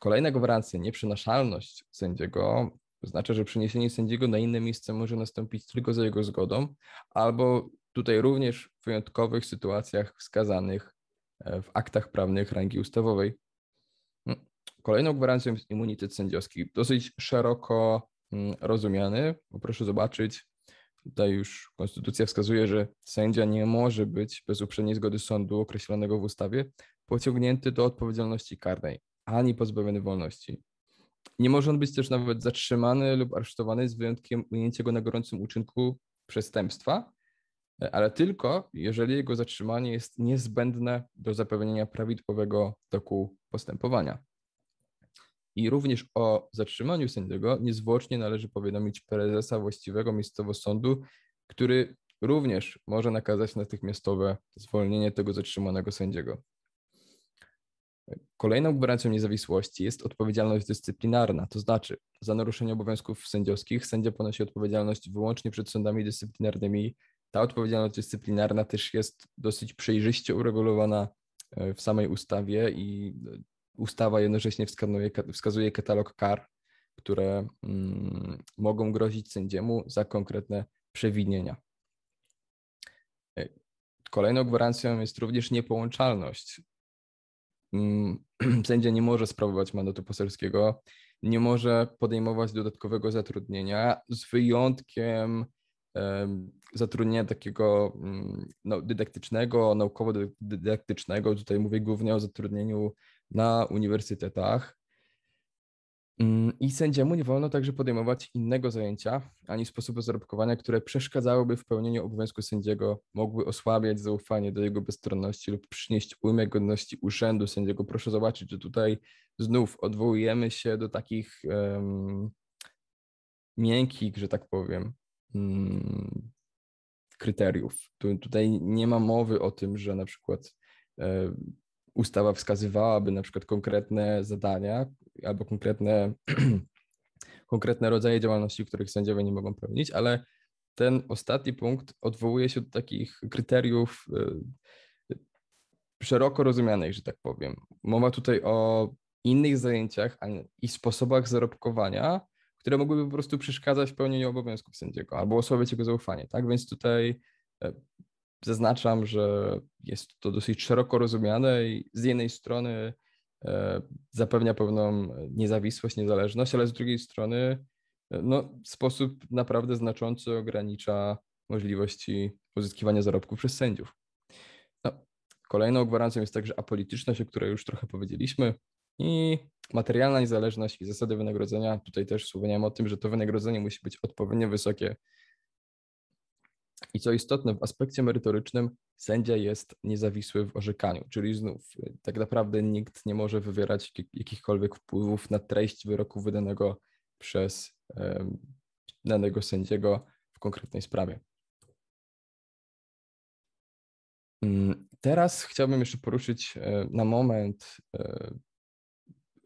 kolejna gwarancja, nieprzenaszalność sędziego, oznacza, że przeniesienie sędziego na inne miejsce może nastąpić tylko za jego zgodą, albo tutaj również w wyjątkowych sytuacjach wskazanych e, w aktach prawnych rangi ustawowej. Hmm. Kolejną gwarancją jest immunitet sędziowski, dosyć szeroko mm, rozumiany. Proszę zobaczyć Tutaj już konstytucja wskazuje, że sędzia nie może być bez uprzedniej zgody sądu określonego w ustawie pociągnięty do odpowiedzialności karnej ani pozbawiony wolności. Nie może on być też nawet zatrzymany lub aresztowany z wyjątkiem ujęcia go na gorącym uczynku przestępstwa, ale tylko jeżeli jego zatrzymanie jest niezbędne do zapewnienia prawidłowego toku postępowania i również o zatrzymaniu sędziego niezwłocznie należy powiadomić prezesa właściwego miejscowo sądu, który również może nakazać natychmiastowe zwolnienie tego zatrzymanego sędziego. Kolejną gwarancją niezawisłości jest odpowiedzialność dyscyplinarna, to znaczy za naruszenie obowiązków sędziowskich sędzia ponosi odpowiedzialność wyłącznie przed sądami dyscyplinarnymi. Ta odpowiedzialność dyscyplinarna też jest dosyć przejrzyście uregulowana e, w samej ustawie i e, Ustawa jednocześnie wskazuje, wskazuje katalog kar, które mm, mogą grozić sędziemu za konkretne przewinienia. E, kolejną gwarancją jest również niepołączalność. Mm, [CLEARS THROAT] sędzia nie może sprawować mandatu poselskiego, nie może podejmować dodatkowego zatrudnienia, z wyjątkiem e, zatrudnienia takiego mm, no, dydaktycznego, naukowo-dydaktycznego. Tutaj mówię głównie o zatrudnieniu na uniwersytetach. Mm, I sędziemu nie wolno także podejmować innego zajęcia ani sposobu zarobkowania, które przeszkadzałyby w pełnieniu obowiązku sędziego, mogły osłabiać zaufanie do jego bezstronności lub przynieść ujmę godności urzędu sędziego. Proszę zobaczyć, że tutaj znów odwołujemy się do takich um, miękkich, że tak powiem, um, kryteriów. Tu, tutaj nie ma mowy o tym, że na przykład um, ustawa wskazywałaby na przykład konkretne zadania albo konkretne, [CLEARS THROAT] konkretne rodzaje działalności, których sędziowie nie mogą pełnić, ale ten ostatni punkt odwołuje się do takich kryteriów y, szeroko rozumianych, że tak powiem. Mowa tutaj o innych zajęciach i sposobach zarobkowania, które mogłyby po prostu przeszkadzać w pełnieniu obowiązków sędziego albo osłabiać jego zaufanie. Tak więc tutaj e, Zaznaczam, że jest to dosyć szeroko rozumiane i z jednej strony e, zapewnia pewną niezawisłość, niezależność, ale z drugiej strony e, no, w sposób naprawdę znaczący ogranicza możliwości uzyskiwania zarobków przez sędziów. No, kolejną gwarancją jest także apolityczność, o której już trochę powiedzieliśmy, i materialna niezależność i zasady wynagrodzenia. Tutaj też wspomniałem o tym, że to wynagrodzenie musi być odpowiednio wysokie i co istotne, w aspekcie merytorycznym sędzia jest niezawisły w orzekaniu, czyli znów y, tak naprawdę nikt nie może wywierać jakichkolwiek wpływów na treść wyroku wydanego przez um, danego sędziego w konkretnej sprawie. Mm, teraz chciałbym jeszcze poruszyć e, na moment e,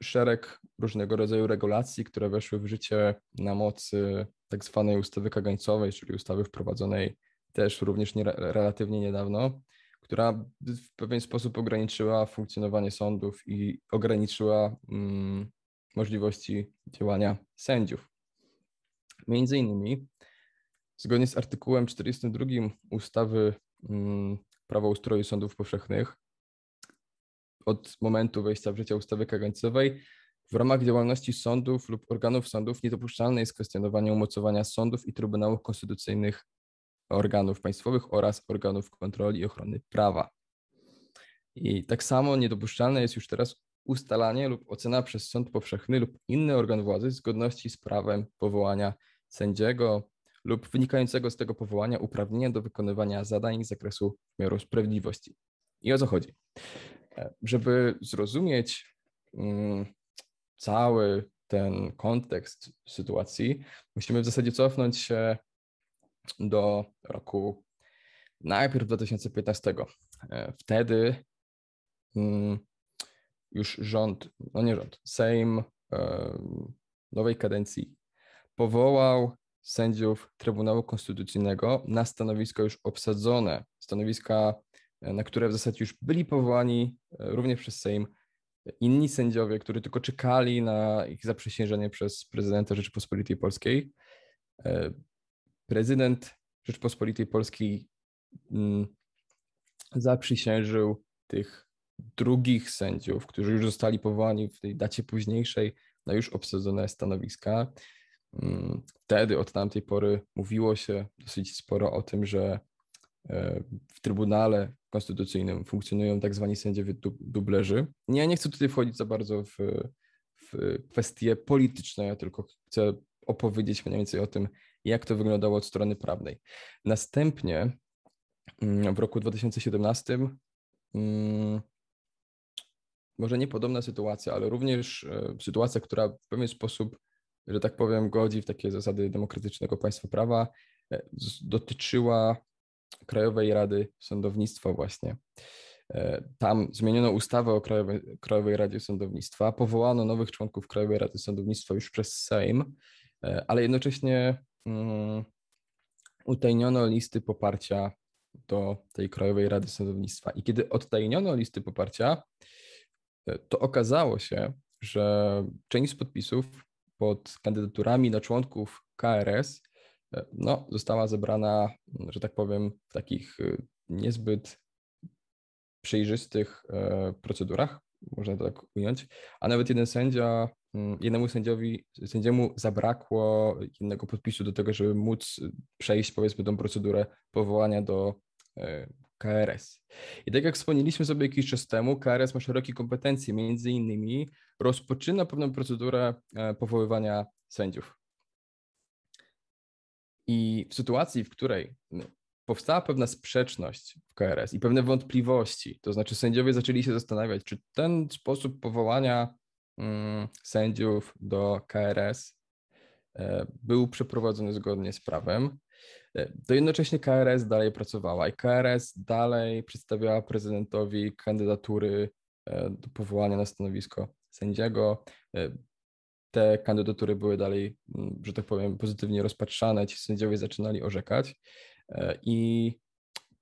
szereg różnego rodzaju regulacji, które weszły w życie na mocy tak zwanej ustawy kagańcowej, czyli ustawy wprowadzonej też również nie, relatywnie niedawno, która w pewien sposób ograniczyła funkcjonowanie sądów i ograniczyła mm, możliwości działania sędziów. Między innymi, zgodnie z artykułem 42 ustawy mm, Prawo ustroju sądów powszechnych, od momentu wejścia w życie ustawy kagańcowej w ramach działalności sądów lub organów sądów niedopuszczalne jest kwestionowanie umocowania sądów i trybunałów konstytucyjnych organów państwowych oraz organów kontroli i ochrony prawa. I tak samo niedopuszczalne jest już teraz ustalanie lub ocena przez sąd powszechny lub inny organ władzy zgodności z prawem powołania sędziego lub wynikającego z tego powołania uprawnienia do wykonywania zadań z zakresu wymiaru sprawiedliwości. I o co chodzi? E, żeby zrozumieć mm, cały ten kontekst sytuacji, musimy w zasadzie cofnąć się do roku najpierw 2015. E, wtedy mm, już rząd, no nie rząd, Sejm e, nowej kadencji powołał sędziów Trybunału Konstytucyjnego na stanowisko już obsadzone, stanowiska, e, na które w zasadzie już byli powołani również przez Sejm inni sędziowie, którzy tylko czekali na ich zaprzysiężenie przez prezydenta Rzeczypospolitej Polskiej. E, prezydent Rzeczypospolitej Polskiej mm, zaprzysiężył tych drugich sędziów, którzy już zostali powołani w tej dacie późniejszej na już obsadzone stanowiska. Mm, wtedy od tamtej pory mówiło się dosyć sporo o tym, że E, w Trybunale Konstytucyjnym funkcjonują tak zwani sędziowie dublerzy. Ja nie chcę tutaj wchodzić za bardzo w, w kwestie polityczne, ja tylko chcę opowiedzieć mniej więcej o tym, jak to wyglądało od strony prawnej. Następnie mm, w roku 2017 mm, może niepodobna sytuacja, ale również e, sytuacja, która w pewien sposób, że tak powiem, godzi w takie zasady demokratycznego państwa prawa, e, dotyczyła Krajowej Rady Sądownictwa właśnie. E, tam zmieniono ustawę o Krajowej, Krajowej Radzie Sądownictwa, powołano nowych członków Krajowej Rady Sądownictwa już przez Sejm, e, ale jednocześnie um, utajniono listy poparcia do tej Krajowej Rady Sądownictwa. I kiedy odtajniono listy poparcia, e, to okazało się, że część z podpisów pod kandydaturami na członków KRS no, została zebrana, że tak powiem, w takich y, niezbyt przejrzystych e, procedurach, można to tak ująć, a nawet jeden sędzia, mm, jednemu sędziowi, sędziemu zabrakło jednego podpisu do tego, żeby móc przejść powiedzmy tą procedurę powołania do e, KRS. I tak jak wspomnieliśmy sobie jakiś czas temu, KRS ma szerokie kompetencje, między innymi rozpoczyna pewną procedurę e, powoływania sędziów. I w sytuacji, w której no, powstała pewna sprzeczność w KRS i pewne wątpliwości, to znaczy sędziowie zaczęli się zastanawiać, czy ten sposób powołania mm, sędziów do KRS e, był przeprowadzony zgodnie z prawem, e, to jednocześnie KRS dalej pracowała i KRS dalej przedstawiała prezydentowi kandydatury e, do powołania na stanowisko sędziego te kandydatury były dalej, mm, że tak powiem, pozytywnie rozpatrzane, ci sędziowie zaczynali orzekać e, i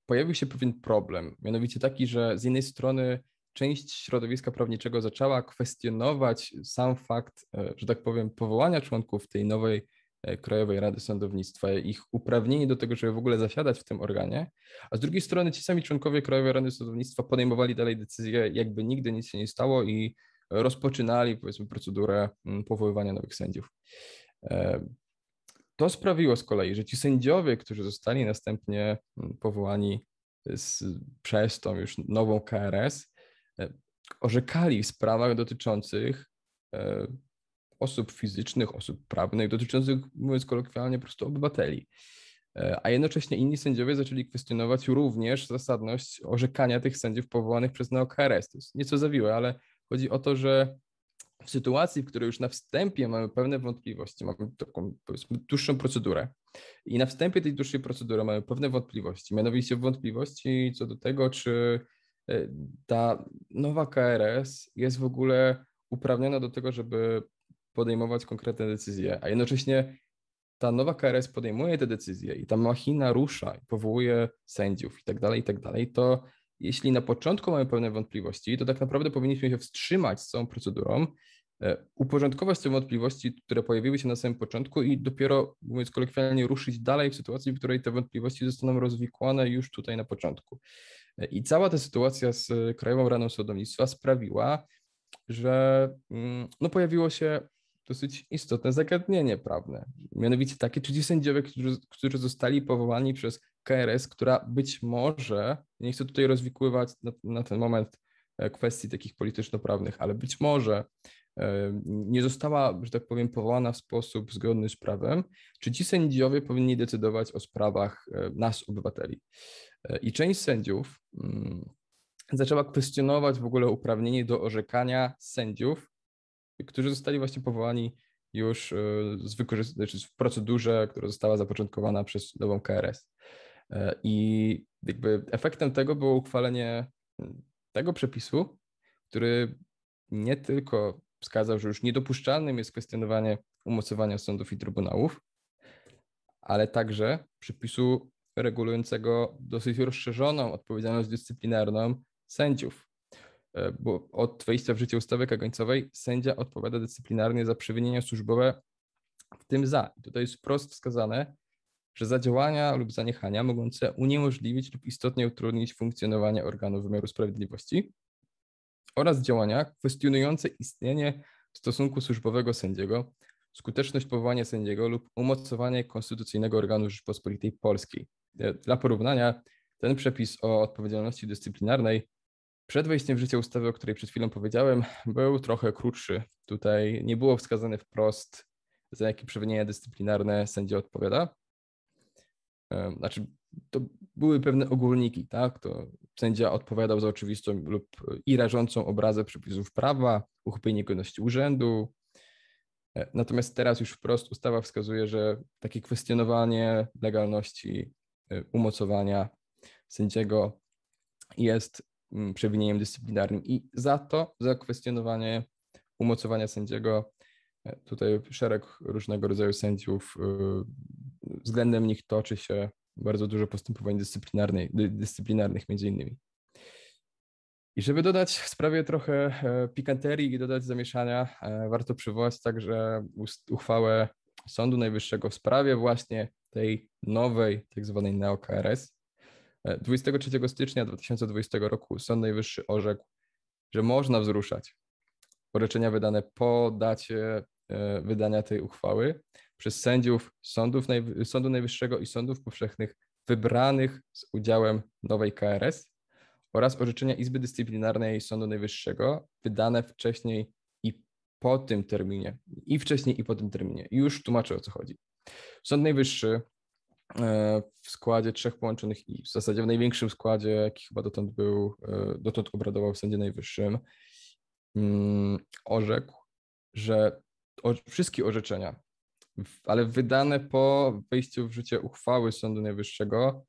pojawił się pewien problem, mianowicie taki, że z jednej strony część środowiska prawniczego zaczęła kwestionować sam fakt, e, że tak powiem, powołania członków tej nowej e, Krajowej Rady Sądownictwa, ich uprawnienie do tego, żeby w ogóle zasiadać w tym organie, a z drugiej strony ci sami członkowie Krajowej Rady Sądownictwa podejmowali dalej decyzje, jakby nigdy nic się nie stało i rozpoczynali powiedzmy procedurę mm, powoływania nowych sędziów. E, to sprawiło z kolei, że ci sędziowie, którzy zostali następnie mm, powołani z, przez tą już nową KRS, e, orzekali w sprawach dotyczących e, osób fizycznych, osób prawnych, dotyczących, mówiąc kolokwialnie, po prostu obywateli. A jednocześnie inni sędziowie zaczęli kwestionować również zasadność orzekania tych sędziów powołanych przez NeoKRS. To jest nieco zawiłe, ale Chodzi o to, że w sytuacji, w której już na wstępie mamy pewne wątpliwości, mamy taką dłuższą procedurę i na wstępie tej dłuższej procedury mamy pewne wątpliwości, mianowicie wątpliwości co do tego, czy e, ta nowa KRS jest w ogóle uprawniona do tego, żeby podejmować konkretne decyzje, a jednocześnie ta nowa KRS podejmuje te decyzje i ta machina rusza i powołuje sędziów i tak dalej, i tak dalej, to jeśli na początku mamy pewne wątpliwości, to tak naprawdę powinniśmy się wstrzymać z całą procedurą, e, uporządkować te wątpliwości, które pojawiły się na samym początku i dopiero, mówiąc kolokwialnie, ruszyć dalej w sytuacji, w której te wątpliwości zostaną rozwikłane już tutaj na początku. E, I cała ta sytuacja z e, Krajową Radą Sądownictwa sprawiła, że mm, no, pojawiło się dosyć istotne zagadnienie prawne, mianowicie takie, czy ci sędziowie, którzy, którzy zostali powołani przez KRS, która być może, nie chcę tutaj rozwikływać na, na ten moment e, kwestii takich polityczno-prawnych, ale być może e, nie została, że tak powiem, powołana w sposób zgodny z prawem, czy ci sędziowie powinni decydować o sprawach e, nas, obywateli. I część sędziów mm, zaczęła kwestionować w ogóle uprawnienie do orzekania sędziów, którzy zostali właśnie powołani już z wykorzystania, znaczy w procedurze, która została zapoczątkowana przez nową KRS. I jakby efektem tego było uchwalenie tego przepisu, który nie tylko wskazał, że już niedopuszczalnym jest kwestionowanie umocowania sądów i trybunałów, ale także przepisu regulującego dosyć rozszerzoną odpowiedzialność dyscyplinarną sędziów. E, bo od wejścia w życie ustawy kagańcowej sędzia odpowiada dyscyplinarnie za przewinienia służbowe, w tym za. I tutaj jest wprost wskazane, że zadziałania lub zaniechania mogące uniemożliwić lub istotnie utrudnić funkcjonowanie organów wymiaru sprawiedliwości oraz działania kwestionujące istnienie stosunku służbowego sędziego, skuteczność powołania sędziego lub umocowanie konstytucyjnego organu Rzeczpospolitej Polskiej. E, dla porównania, ten przepis o odpowiedzialności dyscyplinarnej przed wejściem w życie ustawy, o której przed chwilą powiedziałem, był trochę krótszy. Tutaj nie było wskazane wprost, za jakie przewinienia dyscyplinarne sędzia odpowiada, znaczy, to były pewne ogólniki, tak? To sędzia odpowiadał za oczywistą lub e, i rażącą obrazę przepisów prawa, uchybienie godności urzędu. E, natomiast teraz już wprost ustawa wskazuje, że takie kwestionowanie legalności e, umocowania sędziego jest przewinieniem dyscyplinarnym i za to, za kwestionowanie umocowania sędziego, tutaj szereg różnego rodzaju sędziów względem nich toczy się bardzo dużo postępowań dyscyplinarnych, dyscyplinarnych między innymi. I żeby dodać w sprawie trochę e, pikanterii i dodać zamieszania, e, warto przywołać także uchwałę Sądu Najwyższego w sprawie właśnie tej nowej, tak zwanej neo-KRS. 23 e, stycznia 2020 roku Sąd Najwyższy orzekł, że można wzruszać orzeczenia wydane po dacie E, wydania tej uchwały przez sędziów sądów Najwy Sądu Najwyższego i sądów powszechnych wybranych z udziałem nowej KRS oraz orzeczenia Izby Dyscyplinarnej Sądu Najwyższego wydane wcześniej i po tym terminie. I wcześniej i po tym terminie. Już tłumaczę o co chodzi. Sąd Najwyższy e, w składzie trzech połączonych i w zasadzie w największym składzie, jaki chyba dotąd był, e, dotąd obradował w Sądzie Najwyższym, mm, orzekł, że o, wszystkie orzeczenia, ale wydane po wejściu w życie uchwały Sądu Najwyższego,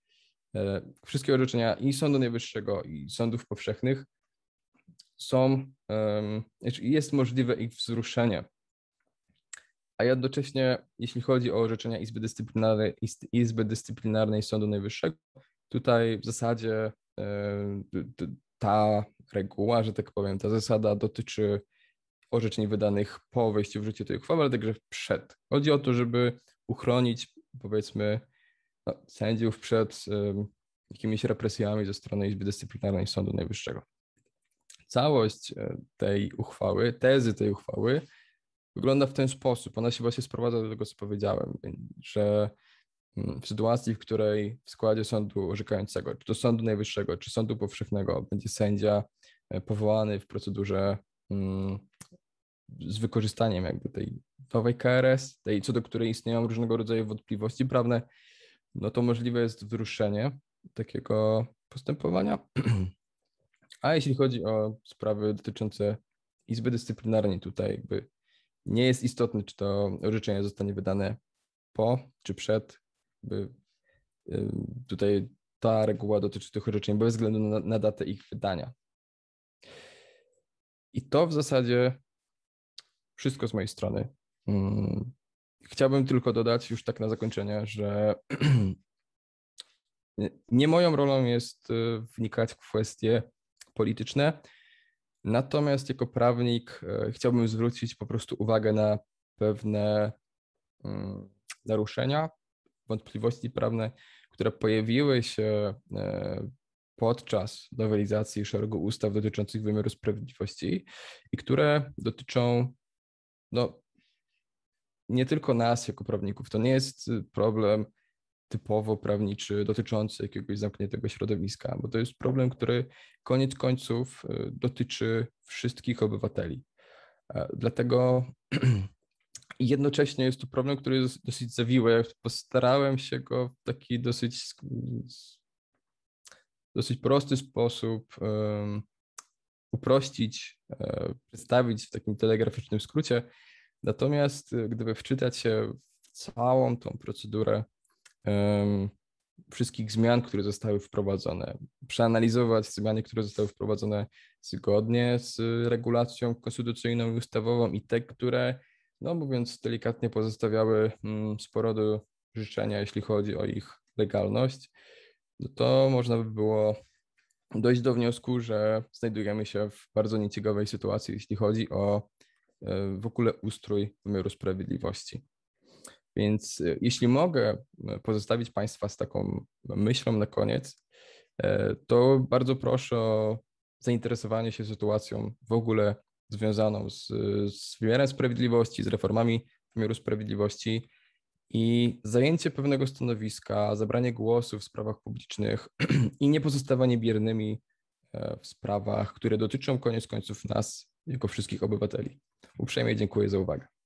e, wszystkie orzeczenia i Sądu Najwyższego, i sądów powszechnych są, jest możliwe ich wzruszenie. A jednocześnie, jeśli chodzi o orzeczenia Izby Dyscyplinarnej, Izby Dyscyplinarnej Sądu Najwyższego, tutaj w zasadzie e, ta reguła, że tak powiem, ta zasada dotyczy orzeczeń wydanych po wejściu w życie tej uchwały, ale także przed. Chodzi o to, żeby uchronić powiedzmy no, sędziów przed um, jakimiś represjami ze strony Izby Dyscyplinarnej Sądu Najwyższego. Całość e, tej uchwały, tezy tej uchwały wygląda w ten sposób. Ona się właśnie sprowadza do tego, co powiedziałem, że mm, w sytuacji, w której w składzie sądu orzekającego, czy to sądu najwyższego, czy sądu powszechnego będzie sędzia e, powołany w procedurze mm, z wykorzystaniem jakby tej nowej KRS, tej co do której istnieją różnego rodzaju wątpliwości prawne, no to możliwe jest wzruszenie takiego postępowania. [CLEARS THROAT] A jeśli chodzi o sprawy dotyczące Izby Dyscyplinarnej, tutaj jakby nie jest istotne, czy to orzeczenie zostanie wydane po czy przed. by y, tutaj ta reguła dotyczy tych orzeczeń bez względu na, na datę ich wydania. I to w zasadzie wszystko z mojej strony. Mm. Chciałbym tylko dodać już tak na zakończenie, że [CLEARS THROAT] nie moją rolą jest y, wnikać w kwestie polityczne, natomiast jako prawnik y, chciałbym zwrócić po prostu uwagę na pewne mm, naruszenia, wątpliwości prawne, które pojawiły się y, podczas nowelizacji szeregu ustaw dotyczących wymiaru sprawiedliwości i które dotyczą no, nie tylko nas jako prawników. To nie jest y, problem typowo prawniczy dotyczący jakiegoś zamkniętego środowiska, bo to jest problem, który koniec końców y, dotyczy wszystkich obywateli. E, dlatego [CLEARS THROAT] jednocześnie jest to problem, który jest dosyć zawiły. Postarałem się go w taki dosyć, dosyć prosty sposób uprościć, e, przedstawić w takim telegraficznym skrócie. Natomiast e, gdyby wczytać się w całą tą procedurę wszystkich zmian, które zostały wprowadzone, przeanalizować zmiany, które zostały wprowadzone zgodnie z regulacją konstytucyjną i ustawową i te, które, no mówiąc delikatnie, pozostawiały mm, sporo do życzenia, jeśli chodzi o ich legalność, no to można by było dojść do wniosku, że znajdujemy się w bardzo nieciegowej sytuacji, jeśli chodzi o e, w ogóle ustrój wymiaru sprawiedliwości. Więc e, jeśli mogę e, pozostawić Państwa z taką myślą na koniec, to bardzo proszę o zainteresowanie się sytuacją w ogóle związaną z, z wymiarem sprawiedliwości, z reformami wymiaru sprawiedliwości, i zajęcie pewnego stanowiska, zabranie głosu w sprawach publicznych [CLEARS THROAT] i nie pozostawanie biernymi e, w sprawach, które dotyczą koniec końców nas, jako wszystkich obywateli. Uprzejmie dziękuję za uwagę.